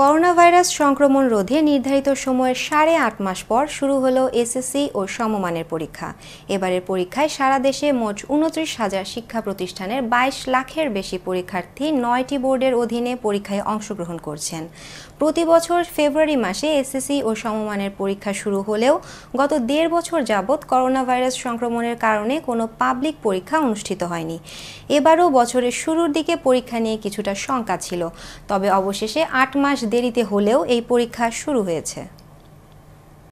corona virus সংক্রমণ রোধে নির্ধারিত সময়ের সাড়ে আট মাস পর শুরু হলো এসএসসি ও সমমানের পরীক্ষা এবারের পরীক্ষায় সারা দেশে মোট উনত্রিশ হাজার শিক্ষা প্রতিষ্ঠানের ২২ লাখের বেশি পরীক্ষার্থী নয়টি বোর্ডের অধীনে পরীক্ষায় অংশগ্রহণ করছেন প্রতি বছর ফেব্রুয়ারি মাসে এসএসসি ও সমমানের পরীক্ষা শুরু হলেও গত দেড় বছর যাবৎ করোনা ভাইরাস সংক্রমণের কারণে কোনো পাবলিক পরীক্ষা অনুষ্ঠিত হয়নি এবারও বছরের শুরুর দিকে পরীক্ষা নিয়ে কিছুটা শঙ্কা ছিল তবে অবশেষে আট মাস দেরিতে হলেও এই পরীক্ষা শুরু হয়েছে